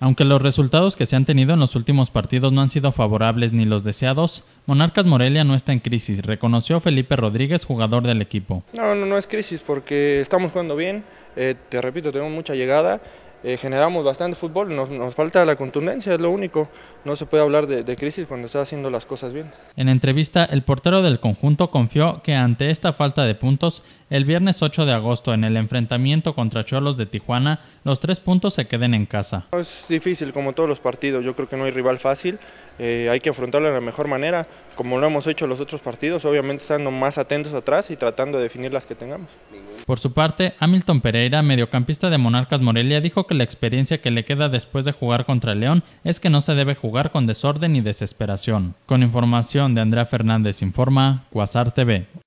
Aunque los resultados que se han tenido en los últimos partidos no han sido favorables ni los deseados, Monarcas Morelia no está en crisis, reconoció Felipe Rodríguez, jugador del equipo. No, no, no es crisis porque estamos jugando bien, eh, te repito, tenemos mucha llegada, eh, generamos bastante fútbol, nos, falta la contundencia, es lo único. No se puede hablar de, crisis cuando está haciendo las cosas bien. En entrevista, el portero del conjunto confió que ante esta falta de puntos, el viernes 8 de agosto en el enfrentamiento contra Cholos de Tijuana, los tres puntos se queden en casa. Es difícil como todos los partidos, yo creo que no hay rival fácil, eh, hay que afrontarlo de la mejor manera, como lo hemos hecho los otros partidos, obviamente estando más atentos atrás y tratando de definir las que tengamos. Por su parte, Hamilton Pereira, mediocampista de Monarcas Morelia, dijo que la experiencia que le queda después de jugar contra el León es que no se debe jugar con desorden y desesperación. Con información de Andrea Fernández Informa, TV.